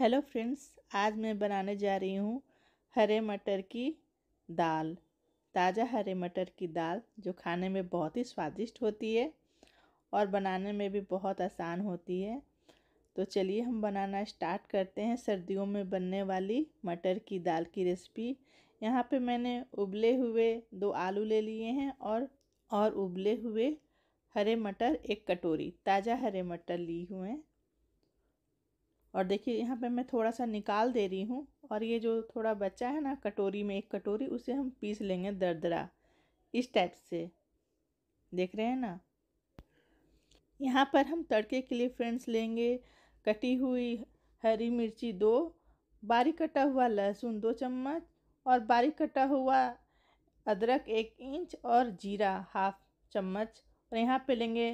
hello friends आज मैं बनाने जा रही हूँ हरे मटर की दाल ताज़ा हरे मटर की दाल जो खाने में बहुत ही स्वादिष्ट होती है और बनाने में भी बहुत आसान होती है तो चलिए हम बनाना स्टार्ट करते हैं सर्दियों में बनने वाली मटर की दाल की रेसिपी यहाँ पे मैंने उबले हुए दो आलू ले लिए हैं और और उबले हुए हरे मटर एक कटोरी ताज़ा हरे मटर ली हुए हैं और देखिए यहाँ पे मैं थोड़ा सा निकाल दे रही हूँ और ये जो थोड़ा बचा है ना कटोरी में एक कटोरी उसे हम पीस लेंगे दरदरा इस टाइप से देख रहे हैं ना यहाँ पर हम तड़के के लिए फ्रेंड्स लेंगे कटी हुई हरी मिर्ची दो बारीक कटा हुआ लहसुन दो चम्मच और बारीक कटा हुआ अदरक एक इंच और जीरा हाफ चम्मच और यहाँ पे लेंगे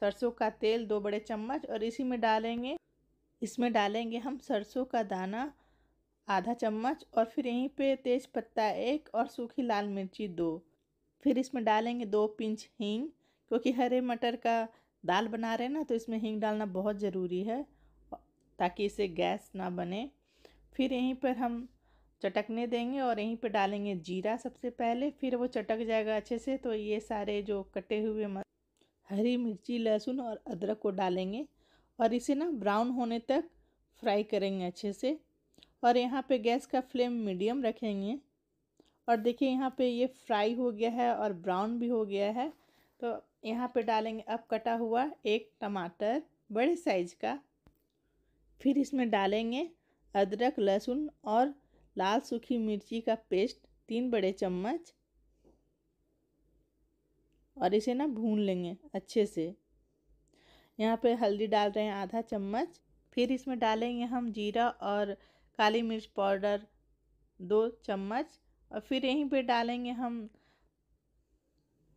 सरसों का तेल दो बड़े चम्मच और इसी में डालेंगे इसमें डालेंगे हम सरसों का दाना आधा चम्मच और फिर यहीं पे तेज पत्ता एक और सूखी लाल मिर्ची दो फिर इसमें डालेंगे दो पिंच हींग क्योंकि हरे मटर का दाल बना रहे हैं ना तो इसमें हींग डालना बहुत ज़रूरी है ताकि इसे गैस ना बने फिर यहीं पर हम चटकने देंगे और यहीं पर डालेंगे जीरा सबसे पहले फिर वो चटक जाएगा अच्छे से तो ये सारे जो कटे हुए हरी मिर्ची लहसुन और अदरक को डालेंगे और इसे ना ब्राउन होने तक फ्राई करेंगे अच्छे से और यहाँ पे गैस का फ्लेम मीडियम रखेंगे और देखिए यहाँ पे ये फ्राई हो गया है और ब्राउन भी हो गया है तो यहाँ पे डालेंगे अब कटा हुआ एक टमाटर बड़े साइज़ का फिर इसमें डालेंगे अदरक लहसुन और लाल सूखी मिर्ची का पेस्ट तीन बड़े चम्मच और इसे ना भून लेंगे अच्छे से यहाँ पे हल्दी डाल रहे हैं आधा चम्मच फिर इसमें डालेंगे हम जीरा और काली मिर्च पाउडर दो चम्मच और फिर यहीं पे डालेंगे हम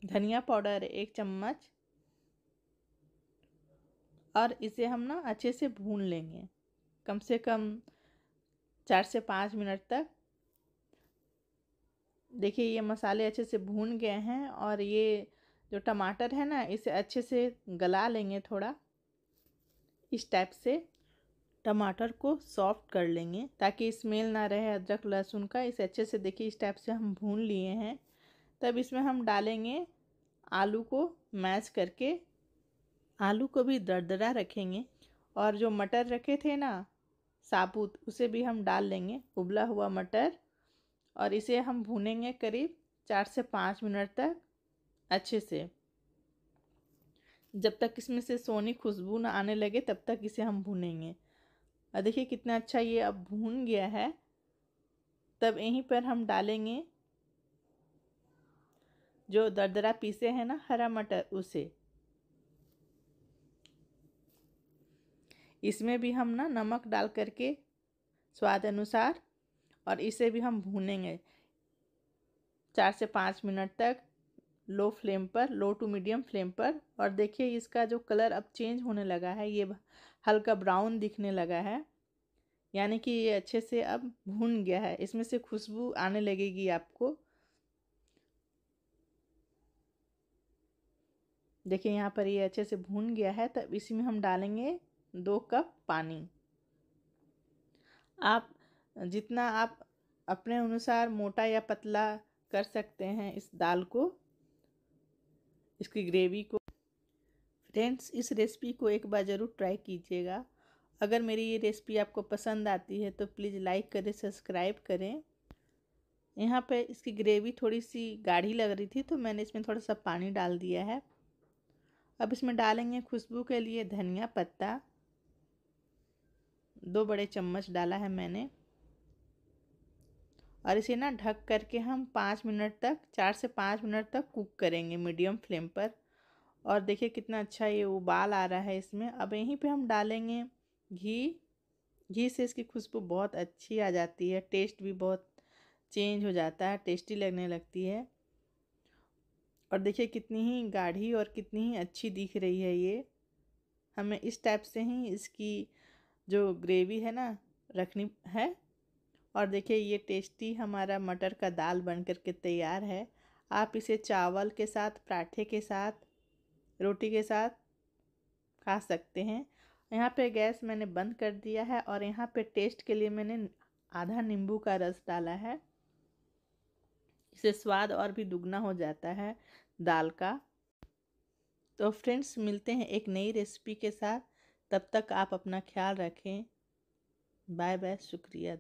धनिया पाउडर एक चम्मच और इसे हम ना अच्छे से भून लेंगे कम से कम चार से पाँच मिनट तक देखिए ये मसाले अच्छे से भून गए हैं और ये जो टमाटर है ना इसे अच्छे से गला लेंगे थोड़ा इस टाइप से टमाटर को सॉफ्ट कर लेंगे ताकि स्मेल ना रहे अदरक लहसुन का इसे अच्छे से देखिए इस टाइप से हम भून लिए हैं तब इसमें हम डालेंगे आलू को मैच करके आलू को भी दरदरा रखेंगे और जो मटर रखे थे ना साबुत उसे भी हम डाल लेंगे उबला हुआ मटर और इसे हम भूनेंगे करीब चार से पाँच मिनट तक अच्छे से जब तक इसमें से सोनी खुशबू ना आने लगे तब तक इसे हम भूनेंगे और देखिए कितना अच्छा ये अब भून गया है तब यहीं पर हम डालेंगे जो दरदरा पीसे हैं ना हरा मटर उसे इसमें भी हम ना नमक डाल करके स्वाद अनुसार और इसे भी हम भूनेंगे चार से पाँच मिनट तक लो फ्लेम पर लो टू मीडियम फ्लेम पर और देखिए इसका जो कलर अब चेंज होने लगा है ये हल्का ब्राउन दिखने लगा है यानी कि ये अच्छे से अब भून गया है इसमें से खुशबू आने लगेगी आपको देखिए यहाँ पर ये अच्छे से भून गया है तब इसी में हम डालेंगे दो कप पानी आप जितना आप अपने अनुसार मोटा या पतला कर सकते हैं इस दाल को इसकी ग्रेवी को फ्रेंड्स इस रेसिपी को एक बार ज़रूर ट्राई कीजिएगा अगर मेरी ये रेसिपी आपको पसंद आती है तो प्लीज़ लाइक करें सब्सक्राइब करें यहाँ पे इसकी ग्रेवी थोड़ी सी गाढ़ी लग रही थी तो मैंने इसमें थोड़ा सा पानी डाल दिया है अब इसमें डालेंगे खुशबू के लिए धनिया पत्ता दो बड़े चम्मच डाला है मैंने और इसे ना ढक करके हम पाँच मिनट तक चार से पाँच मिनट तक कुक करेंगे मीडियम फ्लेम पर और देखिए कितना अच्छा ये उबाल आ रहा है इसमें अब यहीं पे हम डालेंगे घी घी से इसकी खुशबू बहुत अच्छी आ जाती है टेस्ट भी बहुत चेंज हो जाता है टेस्टी लगने लगती है और देखिए कितनी ही गाढ़ी और कितनी ही अच्छी दिख रही है ये हमें इस टाइप से ही इसकी जो ग्रेवी है ना रखनी है और देखिए ये टेस्टी हमारा मटर का दाल बन कर के तैयार है आप इसे चावल के साथ पराठे के साथ रोटी के साथ खा सकते हैं यहाँ पे गैस मैंने बंद कर दिया है और यहाँ पे टेस्ट के लिए मैंने आधा नींबू का रस डाला है इसे स्वाद और भी दुगना हो जाता है दाल का तो फ्रेंड्स मिलते हैं एक नई रेसिपी के साथ तब तक आप अपना ख्याल रखें बाय बाय शुक्रिया